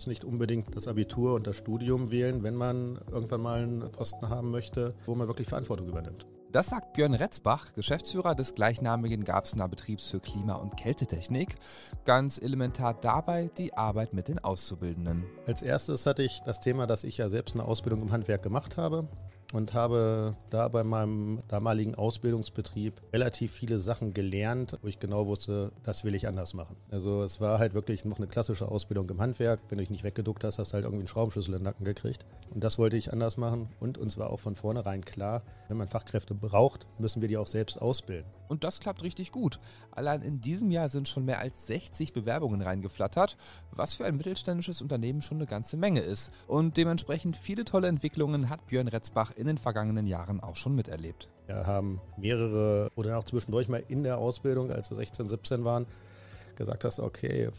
muss nicht unbedingt das Abitur und das Studium wählen, wenn man irgendwann mal einen Posten haben möchte, wo man wirklich Verantwortung übernimmt. Das sagt Björn Retzbach, Geschäftsführer des gleichnamigen Gabsner Betriebs für Klima- und Kältetechnik. Ganz elementar dabei die Arbeit mit den Auszubildenden. Als erstes hatte ich das Thema, dass ich ja selbst eine Ausbildung im Handwerk gemacht habe und habe da bei meinem damaligen Ausbildungsbetrieb relativ viele Sachen gelernt, wo ich genau wusste, das will ich anders machen. Also es war halt wirklich noch eine klassische Ausbildung im Handwerk. Wenn du dich nicht weggeduckt hast, hast du halt irgendwie einen Schraubenschlüssel in den Nacken gekriegt. Und das wollte ich anders machen. Und uns war auch von vornherein klar, wenn man Fachkräfte braucht, müssen wir die auch selbst ausbilden. Und das klappt richtig gut. Allein in diesem Jahr sind schon mehr als 60 Bewerbungen reingeflattert, was für ein mittelständisches Unternehmen schon eine ganze Menge ist. Und dementsprechend viele tolle Entwicklungen hat Björn Retzbach in den vergangenen Jahren auch schon miterlebt. Wir haben mehrere oder auch zwischendurch mal in der Ausbildung, als wir 16, 17 waren, gesagt hast, okay,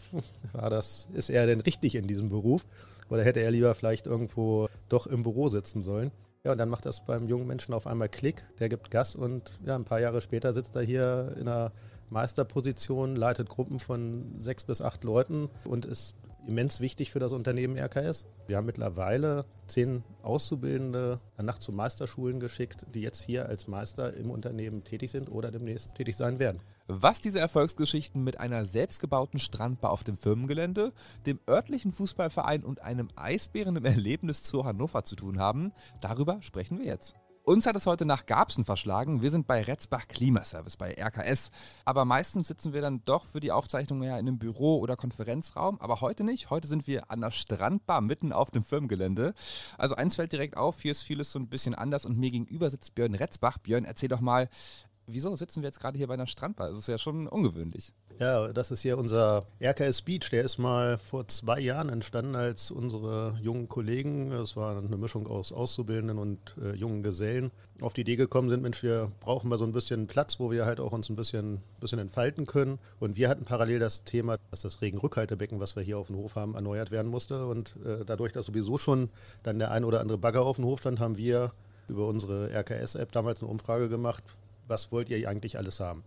war das, ist er denn richtig in diesem Beruf? Oder hätte er lieber vielleicht irgendwo doch im Büro sitzen sollen? Ja, und dann macht das beim jungen Menschen auf einmal Klick, der gibt Gas und ja, ein paar Jahre später sitzt er hier in einer Meisterposition, leitet Gruppen von sechs bis acht Leuten und ist immens wichtig für das Unternehmen RKS. Wir haben mittlerweile zehn Auszubildende nach zu Meisterschulen geschickt, die jetzt hier als Meister im Unternehmen tätig sind oder demnächst tätig sein werden. Was diese Erfolgsgeschichten mit einer selbstgebauten Strandbar auf dem Firmengelände, dem örtlichen Fußballverein und einem eisbärenden Erlebnis zu Hannover zu tun haben, darüber sprechen wir jetzt. Uns hat es heute nach Garbsen verschlagen. Wir sind bei Retzbach Klimaservice, bei RKS. Aber meistens sitzen wir dann doch für die Aufzeichnung ja in einem Büro oder Konferenzraum. Aber heute nicht. Heute sind wir an der Strandbar mitten auf dem Firmengelände. Also eins fällt direkt auf. Hier ist vieles so ein bisschen anders. Und mir gegenüber sitzt Björn Retzbach. Björn, erzähl doch mal, wieso sitzen wir jetzt gerade hier bei einer Strandbar? Das ist ja schon ungewöhnlich. Ja, das ist hier unser RKS Beach. Der ist mal vor zwei Jahren entstanden, als unsere jungen Kollegen, es war eine Mischung aus Auszubildenden und äh, jungen Gesellen, auf die Idee gekommen sind, Mensch, wir brauchen mal so ein bisschen Platz, wo wir halt auch uns ein bisschen, bisschen entfalten können. Und wir hatten parallel das Thema, dass das Regenrückhaltebecken, was wir hier auf dem Hof haben, erneuert werden musste. Und äh, dadurch, dass sowieso schon dann der ein oder andere Bagger auf dem Hof stand, haben wir über unsere RKS-App damals eine Umfrage gemacht, was wollt ihr eigentlich alles haben?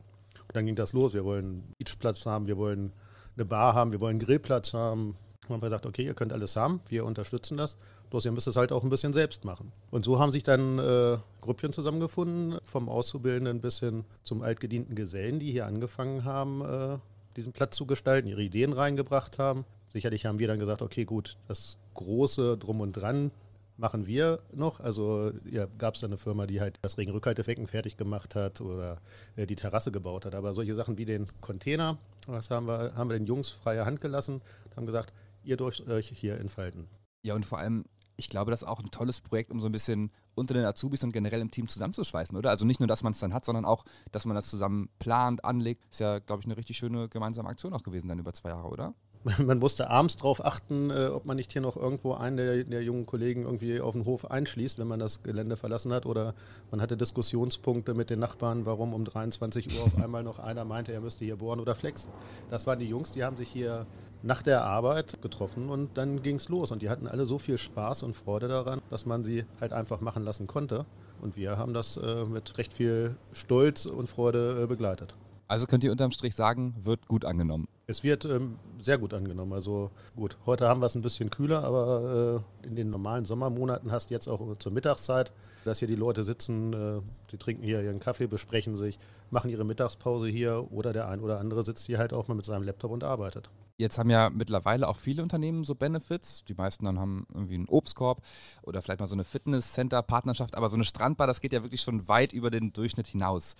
Und dann ging das los. Wir wollen einen Beachplatz haben, wir wollen eine Bar haben, wir wollen einen Grillplatz haben. Und haben gesagt, okay, ihr könnt alles haben, wir unterstützen das. Bloß ihr müsst es halt auch ein bisschen selbst machen. Und so haben sich dann äh, Grüppchen zusammengefunden, vom Auszubildenden bis hin zum altgedienten Gesellen, die hier angefangen haben, äh, diesen Platz zu gestalten, ihre Ideen reingebracht haben. Sicherlich haben wir dann gesagt, okay, gut, das große Drum und Dran machen wir noch. Also ja, gab es da eine Firma, die halt das Regenrückhaltebecken fertig gemacht hat oder äh, die Terrasse gebaut hat. Aber solche Sachen wie den Container, das haben wir, haben wir den Jungs freie Hand gelassen und haben gesagt, ihr dürft euch hier entfalten. Ja, und vor allem, ich glaube, das ist auch ein tolles Projekt, um so ein bisschen unter den Azubis und generell im Team zusammenzuschweißen, oder? Also nicht nur, dass man es dann hat, sondern auch, dass man das zusammen plant, anlegt. Ist ja, glaube ich, eine richtig schöne gemeinsame Aktion auch gewesen dann über zwei Jahre, oder? man musste abends darauf achten, äh, ob man nicht hier noch irgendwo einen der, der, jungen Kollegen irgendwie auf den Hof einschließt, wenn man das Gelände verlassen hat. Oder man hatte Diskussionspunkte mit den Nachbarn, warum um 23 Uhr auf einmal noch einer meinte, er müsste hier bohren oder flexen. Das waren die Jungs, die haben sich hier nach der Arbeit getroffen und dann ging es los. Und die hatten alle so viel Spaß und Freude daran, dass man sie halt einfach machen lassen konnte. Und wir haben das äh, mit recht viel Stolz und Freude äh, begleitet. Also könnt ihr unterm Strich sagen, wird gut angenommen. Es wird ähm, sehr gut angenommen. Also gut, heute haben wir es ein bisschen kühler, aber äh, in den normalen Sommermonaten hast du jetzt auch zur Mittagszeit, dass hier die Leute sitzen, äh, trinken hier ihren Kaffee, besprechen sich, machen ihre Mittagspause hier oder der ein oder andere sitzt hier halt auch mal mit seinem Laptop und arbeitet. Jetzt haben ja mittlerweile auch viele Unternehmen so Benefits. Die meisten dann haben irgendwie einen Obstkorb oder vielleicht mal so eine Fitnesscenter-Partnerschaft, aber so eine Strandbar, das geht ja wirklich schon weit über den Durchschnitt hinaus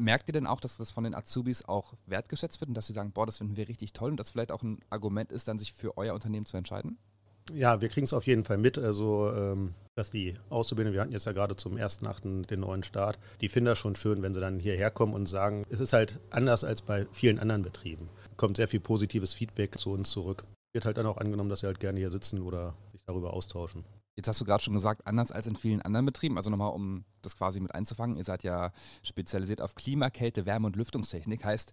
merkt ihr denn auch, dass das von den Azubis auch wertgeschätzt wird und dass sie sagen, boah, das finden wir richtig toll und das vielleicht auch ein Argument ist, dann sich für euer Unternehmen zu entscheiden? Ja, wir kriegen es auf jeden Fall mit. Also, ähm, dass die Auszubildenden, wir hatten jetzt ja gerade zum 1.8. den neuen Start, die finden das schon schön, wenn sie dann hierher kommen und sagen, es ist halt anders als bei vielen anderen Betrieben. Kommt sehr viel positives Feedback zu uns zurück. Wird halt dann auch angenommen, dass sie halt gerne hier sitzen oder sich darüber austauschen. Jetzt hast du gerade schon gesagt, anders als in vielen anderen Betrieben, also nochmal, um das quasi mit einzufangen, ihr seid ja spezialisiert auf Klima, Kälte, Wärme und Lüftungstechnik. Heißt,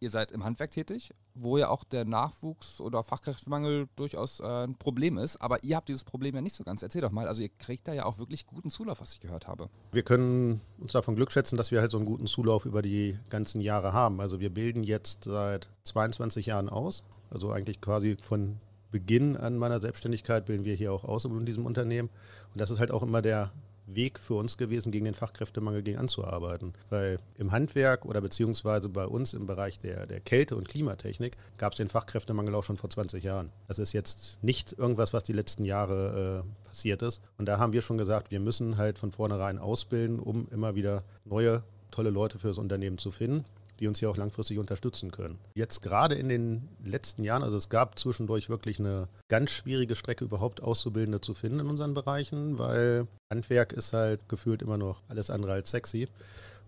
ihr seid im Handwerk tätig, wo ja auch der Nachwuchs- oder Fachkräftemangel durchaus äh, ein Problem ist. Aber ihr habt dieses Problem ja nicht so ganz. Erzähl doch mal, also ihr kriegt da ja auch wirklich guten Zulauf, was ich gehört habe. Wir können uns davon Glück schätzen, dass wir halt so einen guten Zulauf über die ganzen Jahre haben. Also wir bilden jetzt seit 22 Jahren aus, also eigentlich quasi von Beginn an meiner Selbstständigkeit bilden wir hier auch aus in diesem Unternehmen. Und das ist halt auch immer der Weg für uns gewesen, gegen den Fachkräftemangel gegen anzuarbeiten. Weil im Handwerk oder beziehungsweise bei uns im Bereich der, der Kälte- und Klimatechnik gab es den Fachkräftemangel auch schon vor 20 Jahren. Das ist jetzt nicht irgendwas, was die letzten Jahre äh, passiert ist. Und da haben wir schon gesagt, wir müssen halt von vornherein ausbilden, um immer wieder neue, tolle Leute für das Unternehmen zu finden die uns hier auch langfristig unterstützen können. Jetzt gerade in den letzten Jahren, also es gab zwischendurch wirklich eine ganz schwierige Strecke, überhaupt Auszubildende zu finden in unseren Bereichen, weil Handwerk ist halt gefühlt immer noch alles andere als sexy.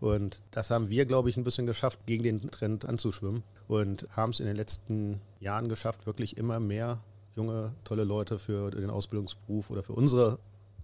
Und das haben wir, glaube ich, ein bisschen geschafft, gegen den Trend anzuschwimmen und haben es in den letzten Jahren geschafft, wirklich immer mehr junge, tolle Leute für den Ausbildungsberuf oder für unsere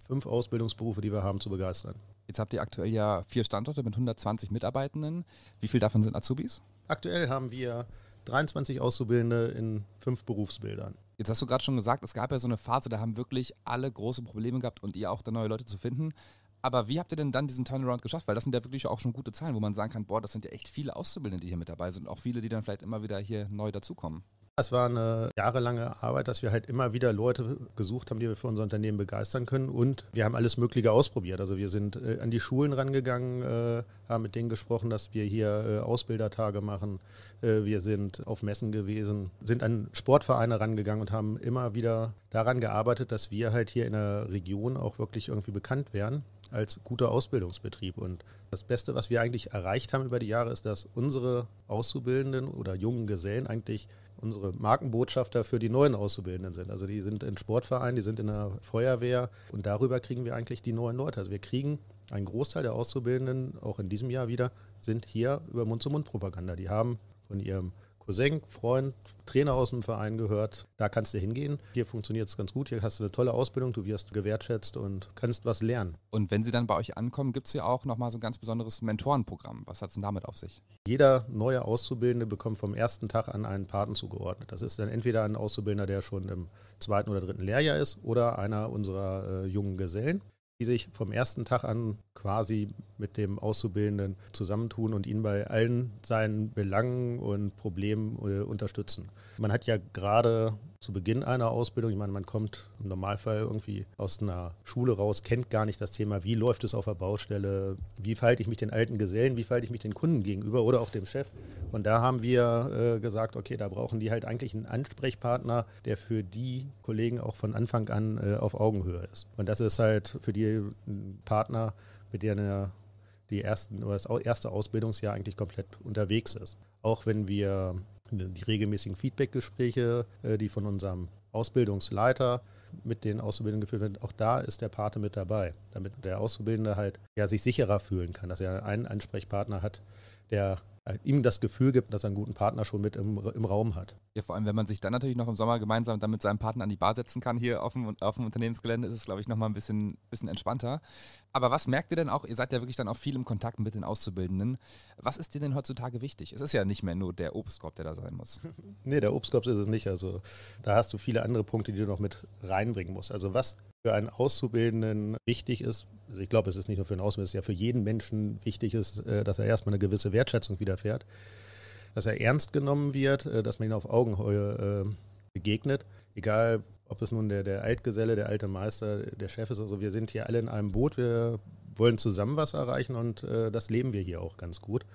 fünf Ausbildungsberufe, die wir haben, zu begeistern. Jetzt habt ihr aktuell ja vier Standorte mit 120 Mitarbeitenden. Wie viel davon sind Azubis? Aktuell haben wir 23 Auszubildende in fünf Berufsbildern. Jetzt hast du gerade schon gesagt, es gab ja so eine Phase, da haben wirklich alle große Probleme gehabt und ihr auch, da neue Leute zu finden. Aber wie habt ihr denn dann diesen Turnaround geschafft? Weil das sind ja wirklich auch schon gute Zahlen, wo man sagen kann, boah, das sind ja echt viele Auszubildende, die hier mit dabei sind und auch viele, die dann vielleicht immer wieder hier neu dazukommen. Das war eine jahrelange Arbeit, dass wir halt immer wieder Leute gesucht haben, die wir für unser Unternehmen begeistern können. Und wir haben alles Mögliche ausprobiert. Also wir sind äh, an die Schulen rangegangen, äh, haben mit denen gesprochen, dass wir hier äh, Ausbildertage machen. Äh, wir sind auf Messen gewesen, sind an Sportvereine rangegangen und haben immer wieder daran gearbeitet, dass wir halt hier in der Region auch wirklich irgendwie bekannt werden als guter Ausbildungsbetrieb. Und das Beste, was wir eigentlich erreicht haben über die Jahre, ist, dass unsere Auszubildenden oder jungen Gesellen eigentlich unsere Markenbotschafter für die neuen Auszubildenden sind. Also die sind in Sportvereinen, die sind in der Feuerwehr und darüber kriegen wir eigentlich die neuen Leute. Also wir kriegen einen Großteil der Auszubildenden, auch in diesem Jahr wieder, sind hier über Mund-zu-Mund-Propaganda. Die haben von ihrem Cousin, Freund, Trainer aus dem Verein gehört. Da kannst du hingehen. Hier funktioniert es ganz gut. Hier hast du eine tolle Ausbildung. Du wirst gewertschätzt und kannst was lernen. Und wenn sie dann bei euch ankommen, gibt es ja auch nochmal so ein ganz besonderes Mentorenprogramm. Was hat es denn damit auf sich? Jeder neue Auszubildende bekommt vom ersten Tag an einen Paten zugeordnet. Das ist dann entweder ein Auszubildender, der schon im zweiten oder dritten Lehrjahr ist oder einer unserer äh, jungen Gesellen die sich vom ersten Tag an quasi mit dem Auszubildenden zusammentun und ihn bei allen seinen Belangen und Problemen äh, unterstützen. Man hat ja gerade zu Beginn einer Ausbildung. Ich meine, man kommt im Normalfall irgendwie aus einer Schule raus, kennt gar nicht das Thema, wie läuft es auf der Baustelle, wie verhalte ich mich den alten Gesellen, wie verhalte ich mich den Kunden gegenüber oder auch dem Chef. Und da haben wir äh, gesagt, okay, da brauchen die halt eigentlich einen Ansprechpartner, der für die Kollegen auch von Anfang an äh, auf Augenhöhe ist. Und das ist halt für die ein Partner, mit der eine, die ersten oder das erste Ausbildungsjahr eigentlich komplett unterwegs ist. Auch wenn wir die regelmäßigen Feedbackgespräche, äh, die von unserem Ausbildungsleiter mit den Auszubildenden geführt werden. Auch da ist der Pate mit dabei, damit der Auszubildende halt ja, sich sicherer fühlen kann, dass er einen Ansprechpartner hat, der äh, ihm das Gefühl gibt, dass er einen guten Partner schon mit im, im Raum hat. Ja, vor allem, wenn man sich dann natürlich noch im Sommer gemeinsam dann mit seinem Partner an die Bar setzen kann, hier auf dem, auf dem Unternehmensgelände, ist es, glaube ich, nochmal ein bisschen, bisschen entspannter. Aber was merkt ihr denn auch? Ihr seid ja wirklich dann auch viel im Kontakt mit den Auszubildenden. Was ist dir denn heutzutage wichtig? Es ist ja nicht mehr nur der Obstkorb, der da sein muss. nee, der Obstkorb ist es nicht. Also da hast du viele andere Punkte, die du noch mit reinbringen musst. Also was für einen Auszubildenden wichtig ist, also ich glaube, es ist nicht nur für einen Auszubildenden, es ist ja für jeden Menschen wichtig ist, äh, dass er erstmal eine gewisse Wertschätzung widerfährt, dass er ernst genommen wird, äh, dass man ihn auf Augenhöhe äh, begegnet, egal ob es nun der, der Altgeselle, der alte Meister, der Chef ist. Also wir sind hier alle in einem Boot, wir wollen zusammen was erreichen und das leben wir hier auch ganz gut.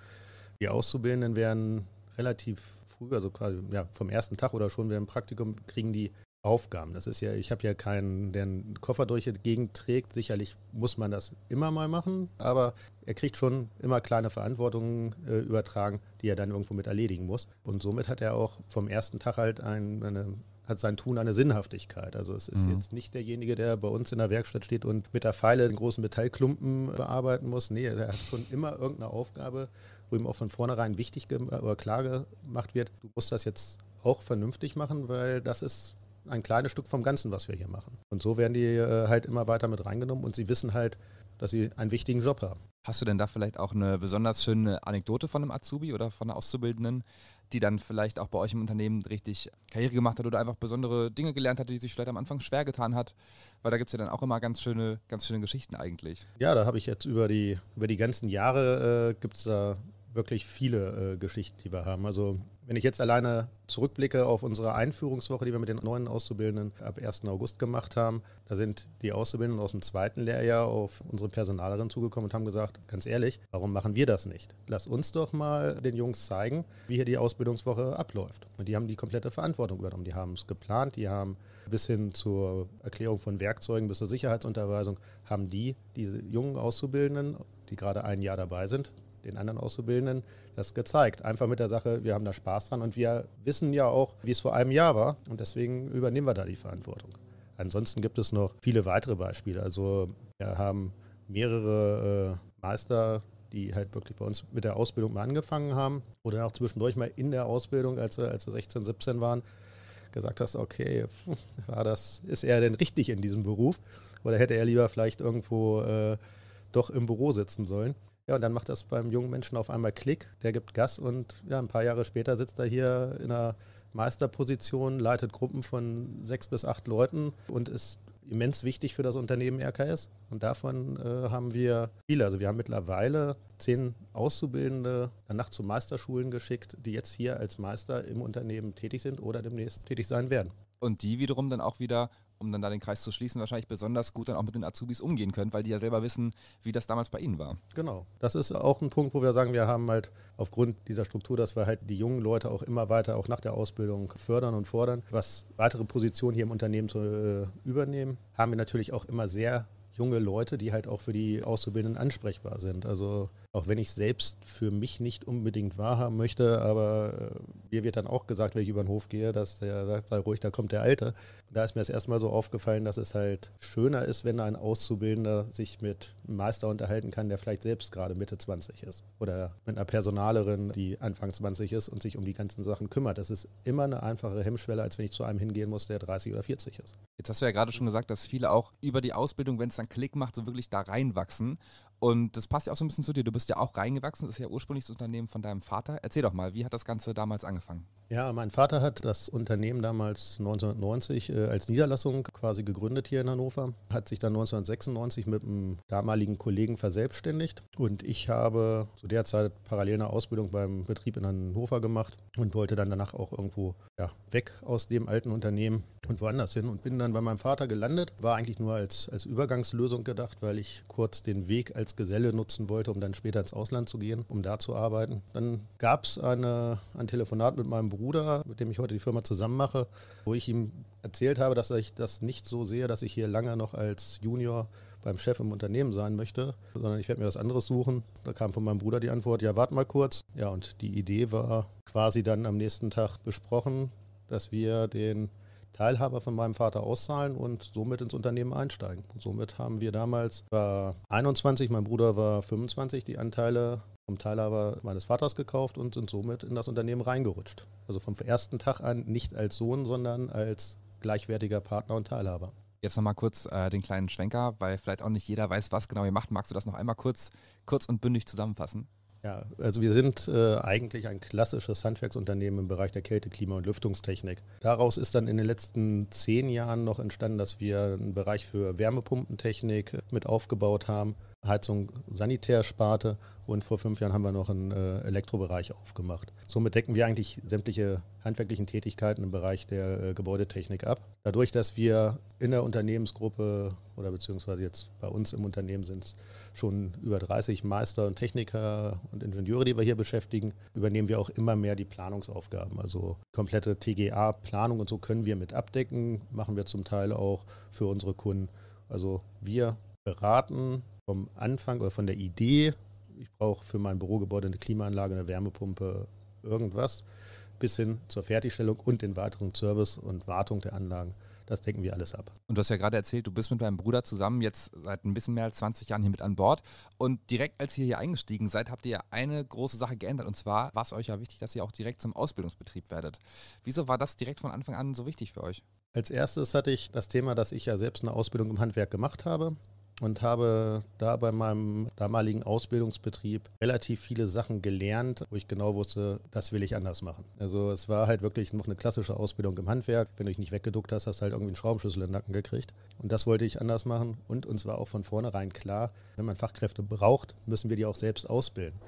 Die Auszubildenden werden relativ früh, also quasi ja, vom ersten Tag oder schon während dem Praktikum, kriegen die Aufgaben. Das ist ja, ich habe ja keinen, der einen Koffer durch die Gegend trägt. Sicherlich muss man das immer mal machen, aber er kriegt schon immer kleine Verantwortungen äh, übertragen, die er dann irgendwo mit erledigen muss. Und somit hat er auch vom ersten Tag halt ein, eine hat sein Tun eine Sinnhaftigkeit. Also es ist mhm. jetzt nicht derjenige, der bei uns in der Werkstatt steht und mit der Pfeile einen großen Metallklumpen bearbeiten muss. Nee, er hat schon immer irgendeine Aufgabe, wo ihm auch von vornherein wichtig äh, oder klar gemacht wird, du musst das jetzt auch vernünftig machen, weil das ist ein kleines Stück vom Ganzen, was wir hier machen. Und so werden die äh, halt immer weiter mit reingenommen und sie wissen halt, dass sie einen wichtigen Job haben. Hast du denn da vielleicht auch eine besonders schöne Anekdote von einem Azubi oder von einer Auszubildenden, die dann vielleicht auch bei euch im Unternehmen richtig Karriere gemacht hat oder einfach besondere Dinge gelernt hat, die sich vielleicht am Anfang schwer getan hat? Weil da gibt es ja dann auch immer ganz schöne, ganz schöne Geschichten eigentlich. Ja, da habe ich jetzt über die, über die ganzen Jahre äh, gibt es da wirklich viele äh, Geschichten, die wir haben. Also wenn ich jetzt alleine zurückblicke auf unsere Einführungswoche, die wir mit den neuen Auszubildenden ab 1. August gemacht haben, da sind die Auszubildenden aus dem zweiten Lehrjahr auf unsere Personalerin zugekommen und haben gesagt, ganz ehrlich, warum machen wir das nicht? Lass uns doch mal den Jungs zeigen, wie hier die Ausbildungswoche abläuft. Und die haben die komplette Verantwortung übernommen. Die haben es geplant, die haben bis hin zur Erklärung von Werkzeugen, bis zur Sicherheitsunterweisung, haben die, diese jungen Auszubildenden, die gerade ein Jahr dabei sind, den anderen Auszubildenden das gezeigt. Einfach mit der Sache, wir haben da Spaß dran und wir wissen ja auch, wie es vor einem Jahr war und deswegen übernehmen wir da die Verantwortung. Ansonsten gibt es noch viele weitere Beispiele. Also wir haben mehrere äh, Meister, die halt wirklich bei uns mit der Ausbildung mal angefangen haben oder auch zwischendurch mal in der Ausbildung, als, als sie 16, 17 waren, gesagt hast, okay, war das, ist er denn richtig in diesem Beruf? Oder hätte er lieber vielleicht irgendwo äh, doch im Büro sitzen sollen? Ja, und dann macht das beim jungen Menschen auf einmal Klick, der gibt Gas und ja, ein paar Jahre später sitzt er hier in einer Meisterposition, leitet Gruppen von sechs bis acht Leuten und ist immens wichtig für das Unternehmen RKS. Und davon äh, haben wir viele. Also wir haben mittlerweile zehn Auszubildende danach zu Meisterschulen geschickt, die jetzt hier als Meister im Unternehmen tätig sind oder demnächst tätig sein werden. Und die wiederum dann auch wieder um dann da den Kreis zu schließen, wahrscheinlich besonders gut dann auch mit den Azubis umgehen können, weil die ja selber wissen, wie das damals bei Ihnen war. Genau. Das ist auch ein Punkt, wo wir sagen, wir haben halt aufgrund dieser Struktur, dass wir halt die jungen Leute auch immer weiter, auch nach der Ausbildung fördern und fordern, was weitere Positionen hier im Unternehmen zu äh, übernehmen, haben wir natürlich auch immer sehr junge Leute, die halt auch für die Auszubildenden ansprechbar sind. Also auch wenn ich selbst für mich nicht unbedingt wahrhaben möchte, aber äh, mir wird dann auch gesagt, wenn ich über den Hof gehe, dass der sagt, sei ruhig, da kommt der Alte. Da ist mir das erste Mal so aufgefallen, dass es halt schöner ist, wenn ein Auszubildender sich mit einem Meister unterhalten kann, der vielleicht selbst gerade Mitte 20 ist oder mit einer Personalerin, die Anfang 20 ist und sich um die ganzen Sachen kümmert. Das ist immer eine einfache Hemmschwelle, als wenn ich zu einem hingehen muss, der 30 oder 40 ist. Jetzt hast du ja gerade schon gesagt, dass viele auch über die Ausbildung, wenn es dann Klick macht, so wirklich da reinwachsen und das passt ja auch so ein bisschen zu dir. Du bist ja auch reingewachsen. Das ist ja ursprünglich das Unternehmen von deinem Vater. Erzähl doch mal, wie hat das Ganze damals angefangen? Ja, mein Vater hat das Unternehmen damals 1990 äh, als Niederlassung quasi gegründet hier in Hannover, hat sich dann 1996 mit einem damaligen Kollegen verselbstständigt und ich habe zu der Zeit parallel eine Ausbildung beim Betrieb in Hannover gemacht und wollte dann danach auch irgendwo ja, weg aus dem alten Unternehmen und woanders hin und bin dann bei meinem Vater gelandet. War eigentlich nur als, als Übergangslösung gedacht, weil ich kurz den Weg als Geselle nutzen wollte, um dann später ins Ausland zu gehen, um da zu arbeiten. Dann gab es ein Telefonat mit meinem Bruder, mit dem ich heute die Firma zusammen mache, wo ich ihm erzählt habe, dass ich das nicht so sehe, dass ich hier lange noch als Junior beim Chef im Unternehmen sein möchte, sondern ich werde mir was anderes suchen. Da kam von meinem Bruder die Antwort, ja, warte mal kurz. Ja, und die Idee war quasi dann am nächsten Tag besprochen, dass wir den Teilhaber von meinem Vater auszahlen und somit ins Unternehmen einsteigen. Und somit haben wir damals, war 21, mein Bruder war 25, die Anteile vom Teilhaber meines Vaters gekauft und sind somit in das Unternehmen reingerutscht. Also vom ersten Tag an nicht als Sohn, sondern als gleichwertiger Partner und Teilhaber. Jetzt nochmal kurz äh, den kleinen Schwenker, weil vielleicht auch nicht jeder weiß, was genau ihr macht. Magst du das noch einmal kurz, kurz und bündig zusammenfassen? Ja, also wir sind äh, eigentlich ein klassisches Handwerksunternehmen im Bereich der Kälte, Klima und Lüftungstechnik. Daraus ist dann in den letzten zehn Jahren noch entstanden, dass wir einen Bereich für Wärmepumpentechnik mit aufgebaut haben. Heizung Sanitärsparte und vor fünf Jahren haben wir noch einen äh, Elektrobereich aufgemacht. Somit decken wir eigentlich sämtliche handwerklichen Tätigkeiten im Bereich der äh, Gebäudetechnik ab. Dadurch, dass wir in der Unternehmensgruppe oder beziehungsweise jetzt bei uns im Unternehmen sind es schon über 30 Meister und Techniker und Ingenieure, die wir hier beschäftigen, übernehmen wir auch immer mehr die Planungsaufgaben. Also komplette TGA-Planung und so können wir mit abdecken, machen wir zum Teil auch für unsere Kunden. Also wir beraten vom Anfang oder von der Idee, ich brauche für mein Bürogebäude eine Klimaanlage, eine Wärmepumpe, irgendwas, bis hin zur Fertigstellung und den weiteren Service und Wartung der Anlagen. Das decken wir alles ab. Und du hast ja gerade erzählt, du bist mit deinem Bruder zusammen jetzt seit ein bisschen mehr als 20 Jahren hier mit an Bord. Und direkt als ihr hier eingestiegen seid, habt ihr ja eine große Sache geändert. Und zwar war es euch ja wichtig, dass ihr auch direkt zum Ausbildungsbetrieb werdet. Wieso war das direkt von Anfang an so wichtig für euch? Als erstes hatte ich das Thema, dass ich ja selbst eine Ausbildung im Handwerk gemacht habe und habe da bei meinem damaligen Ausbildungsbetrieb relativ viele Sachen gelernt, wo ich genau wusste, das will ich anders machen. Also es war halt wirklich noch eine klassische Ausbildung im Handwerk. Wenn du dich nicht weggeduckt hast, hast du halt irgendwie einen Schraubenschlüssel in den Nacken gekriegt. Und das wollte ich anders machen. Und uns war auch von vornherein klar, wenn man Fachkräfte braucht, müssen wir die auch selbst ausbilden.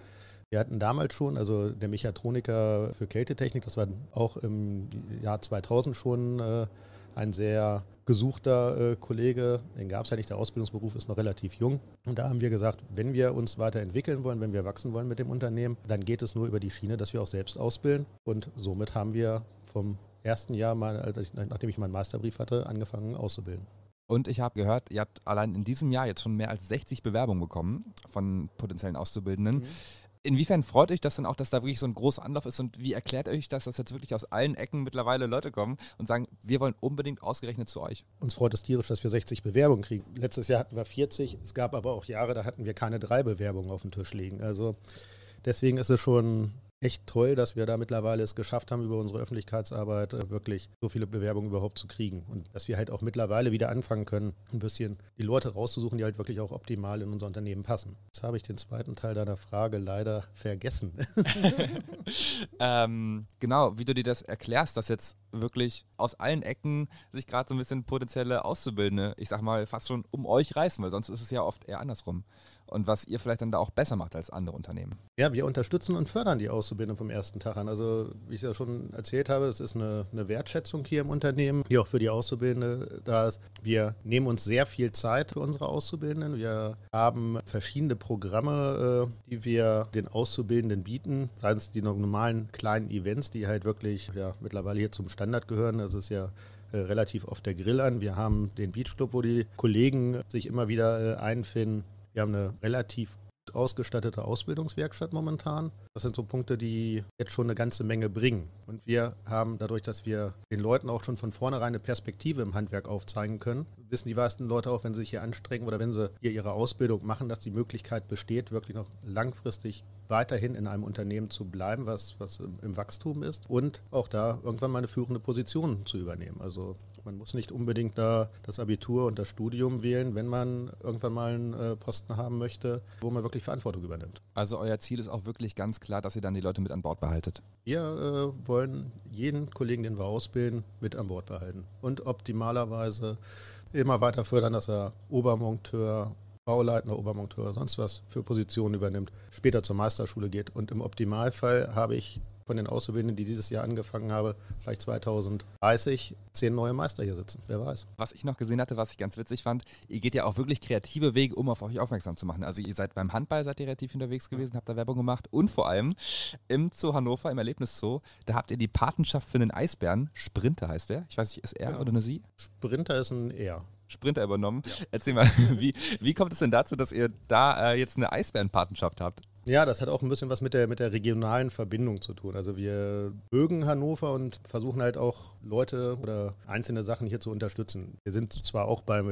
Wir hatten damals schon, also der Mechatroniker für Kältetechnik, das war auch im Jahr 2000 schon äh, ein sehr gesuchter äh, Kollege, den gab es ja nicht, der Ausbildungsberuf ist noch relativ jung. Und da haben wir gesagt, wenn wir uns weiterentwickeln wollen, wenn wir wachsen wollen mit dem Unternehmen, dann geht es nur über die Schiene, dass wir auch selbst ausbilden. Und somit haben wir vom ersten Jahr, mal, ich, nachdem ich meinen Masterbrief hatte, angefangen auszubilden. Und ich habe gehört, ihr habt allein in diesem Jahr jetzt schon mehr als 60 Bewerbungen bekommen von potenziellen Auszubildenden. Mhm. Inwiefern freut euch das denn auch, dass da wirklich so ein großer Anlauf ist und wie erklärt euch das, dass jetzt wirklich aus allen Ecken mittlerweile Leute kommen und sagen, wir wollen unbedingt ausgerechnet zu euch? Uns freut es tierisch, dass wir 60 Bewerbungen kriegen. Letztes Jahr hatten wir 40, es gab aber auch Jahre, da hatten wir keine drei Bewerbungen auf dem Tisch liegen. Also deswegen ist es schon echt toll, dass wir da mittlerweile es geschafft haben, über unsere Öffentlichkeitsarbeit äh, wirklich so viele Bewerbungen überhaupt zu kriegen. Und dass wir halt auch mittlerweile wieder anfangen können, ein bisschen die Leute rauszusuchen, die halt wirklich auch optimal in unser Unternehmen passen. Jetzt habe ich den zweiten Teil deiner Frage leider vergessen. ähm, genau, wie du dir das erklärst, dass jetzt wirklich aus allen Ecken sich gerade so ein bisschen potenzielle Auszubildende, ich sag mal, fast schon um euch reißen, weil sonst ist es ja oft eher andersrum und was ihr vielleicht dann da auch besser macht als andere Unternehmen. Ja, wir unterstützen und fördern die Auszubildenden vom ersten Tag an. Also, wie ich ja schon erzählt habe, es ist eine, eine Wertschätzung hier im Unternehmen, die auch für die Auszubildenden da ist. Wir nehmen uns sehr viel Zeit für unsere Auszubildenden. Wir haben verschiedene Programme, äh, die wir den Auszubildenden bieten, seien es die normalen kleinen Events, die halt wirklich ja, mittlerweile hier zum Standard gehören. Das ist ja äh, relativ oft der Grill an. Wir haben den Beach Club, wo die Kollegen sich immer wieder äh, einfinden. Wir haben eine relativ ausgestattete Ausbildungswerkstatt momentan. Das sind so Punkte, die jetzt schon eine ganze Menge bringen. Und wir haben dadurch, dass wir den Leuten auch schon von vornherein eine Perspektive im Handwerk aufzeigen können, wissen die meisten Leute auch, wenn sie sich hier anstrengen oder wenn sie hier ihre Ausbildung machen, dass die Möglichkeit besteht, wirklich noch langfristig weiterhin in einem Unternehmen zu bleiben, was, was im Wachstum ist und auch da irgendwann mal eine führende Position zu übernehmen. Also man muss nicht unbedingt da das Abitur und das Studium wählen, wenn man irgendwann mal einen äh, Posten haben möchte, wo man wirklich Verantwortung übernimmt. Also euer Ziel ist auch wirklich ganz klar, dass ihr dann die Leute mit an Bord behaltet. Wir äh, wollen jeden Kollegen, den wir ausbilden, mit an Bord behalten und optimalerweise immer weiter fördern, dass er Obermonteur Bauleitender, Obermonteur, sonst was für Positionen übernimmt, später zur Meisterschule geht. Und im Optimalfall habe ich von den Auszubildenden, die dieses Jahr angefangen habe, vielleicht 2030 zehn neue Meister hier sitzen. Wer weiß. Was ich noch gesehen hatte, was ich ganz witzig fand, ihr geht ja auch wirklich kreative Wege, um auf euch aufmerksam zu machen. Also ihr seid beim Handball, seid ihr relativ unterwegs gewesen, habt da Werbung gemacht und vor allem im Zoo Hannover, im Erlebniszoo, da habt ihr die Patenschaft für einen Eisbären. Sprinter heißt der. Ich weiß nicht, ist er ja. Genau. oder eine Sie? Sprinter ist ein Er. Sprinter übernommen. Ja. Erzähl mal, wie, wie kommt es denn dazu, dass ihr da äh, jetzt eine Eisbärenpatenschaft habt? Ja, das hat auch ein bisschen was mit der, mit der regionalen Verbindung zu tun. Also wir mögen Hannover und versuchen halt auch Leute oder einzelne Sachen hier zu unterstützen. Wir sind zwar auch beim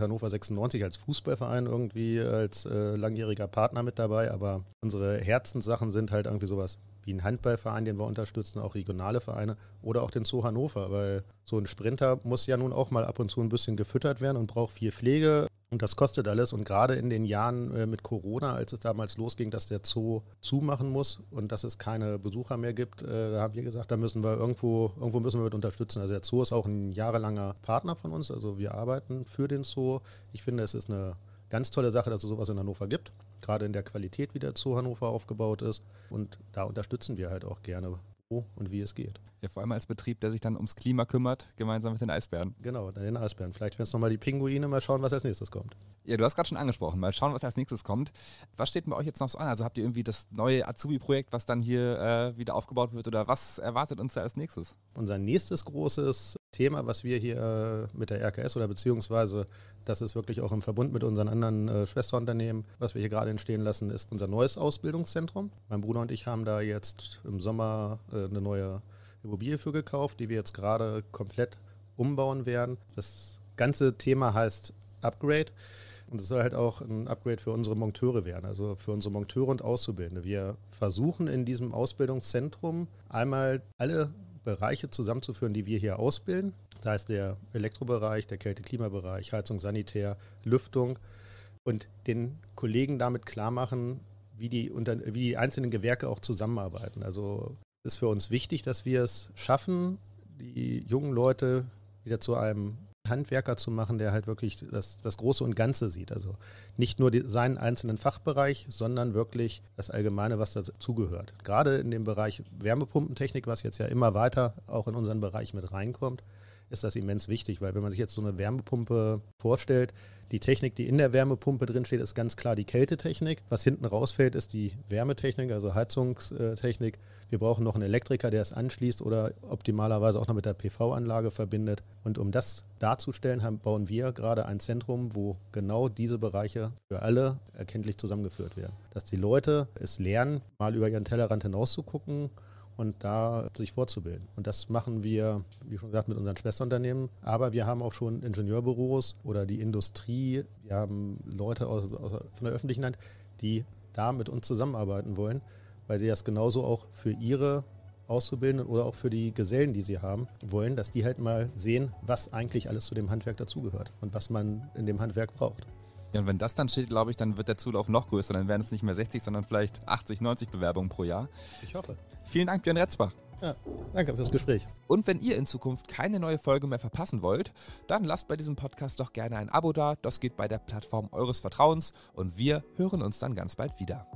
Hannover 96 als Fußballverein irgendwie als äh, langjähriger Partner mit dabei, aber unsere Herzenssachen sind halt irgendwie sowas wie ein Handballverein, den wir unterstützen, auch regionale Vereine oder auch den Zoo Hannover, weil so ein Sprinter muss ja nun auch mal ab und zu ein bisschen gefüttert werden und braucht viel Pflege. Und das kostet alles. Und gerade in den Jahren äh, mit Corona, als es damals losging, dass der Zoo zumachen muss und dass es keine Besucher mehr gibt, äh, da haben wir gesagt, da müssen wir irgendwo, irgendwo müssen wir mit unterstützen. Also der Zoo ist auch ein jahrelanger Partner von uns. Also wir arbeiten für den Zoo. Ich finde, es ist eine ganz tolle Sache, dass es sowas in Hannover gibt. Gerade in der Qualität, wie der Zoo Hannover aufgebaut ist. Und da unterstützen wir halt auch gerne, wo und wie es geht. Ja, vor allem als Betrieb, der sich dann ums Klima kümmert, gemeinsam mit den Eisbären. Genau, dann den Eisbären. Vielleicht werden es nochmal die Pinguine, mal schauen, was als nächstes kommt. Ja, du hast gerade schon angesprochen, mal schauen, was als nächstes kommt. Was steht bei euch jetzt noch so an? Also habt ihr irgendwie das neue Azubi-Projekt, was dann hier äh, wieder aufgebaut wird oder was erwartet uns da als nächstes? Unser nächstes großes Thema, was wir hier äh, mit der RKS oder beziehungsweise das ist wirklich auch im Verbund mit unseren anderen äh, Schwesterunternehmen, was wir hier gerade entstehen lassen, ist unser neues Ausbildungszentrum. Mein Bruder und ich haben da jetzt im Sommer äh, eine neue Immobilie für gekauft, die wir jetzt gerade komplett umbauen werden. Das ganze Thema heißt Upgrade. Und es soll halt auch ein Upgrade für unsere Monteure werden, also für unsere Monteure und Auszubildende. Wir versuchen in diesem Ausbildungszentrum einmal alle Bereiche zusammenzuführen, die wir hier ausbilden. Das heißt der Elektrobereich, der Kälte-Klimabereich, Heizung, Sanitär, Lüftung und den Kollegen damit klar machen, wie die, unter, wie die einzelnen Gewerke auch zusammenarbeiten. Also ist für uns wichtig, dass wir es schaffen, die jungen Leute wieder zu einem Handwerker zu machen, der halt wirklich das, das Große und Ganze sieht. Also nicht nur die, seinen einzelnen Fachbereich, sondern wirklich das Allgemeine, was dazugehört. Gerade in dem Bereich Wärmepumpentechnik, was jetzt ja immer weiter auch in unseren Bereich mit reinkommt, ist das immens wichtig, weil wenn man sich jetzt so eine Wärmepumpe vorstellt, die Technik, die in der Wärmepumpe drinsteht, ist ganz klar die Kältetechnik. Was hinten rausfällt, ist die Wärmetechnik, also Heizungstechnik. Wir brauchen noch einen Elektriker, der es anschließt oder optimalerweise auch noch mit der PV-Anlage verbindet. Und um das darzustellen, haben, bauen wir gerade ein Zentrum, wo genau diese Bereiche für alle erkenntlich zusammengeführt werden. Dass die Leute es lernen, mal über ihren Tellerrand hinaus zu gucken, und da sich vorzubilden. Und das machen wir, wie schon gesagt, mit unseren Schwesterunternehmen. Aber wir haben auch schon Ingenieurbüros oder die Industrie. Wir haben Leute aus, aus, von der öffentlichen Hand, die da mit uns zusammenarbeiten wollen, weil sie das genauso auch für ihre Auszubildenden oder auch für die Gesellen, die sie haben, wollen, dass die halt mal sehen, was eigentlich alles zu dem Handwerk dazugehört und was man in dem Handwerk braucht. Ja, und wenn das dann steht, glaube ich, dann wird der Zulauf noch größer. Dann werden es nicht mehr 60, sondern vielleicht 80, 90 Bewerbungen pro Jahr. Ich hoffe. Vielen Dank, Björn Retzbach. Ja, danke fürs Gespräch. Und wenn ihr in Zukunft keine neue Folge mehr verpassen wollt, dann lasst bei diesem Podcast doch gerne ein Abo da. Das geht bei der Plattform eures Vertrauens und wir hören uns dann ganz bald wieder.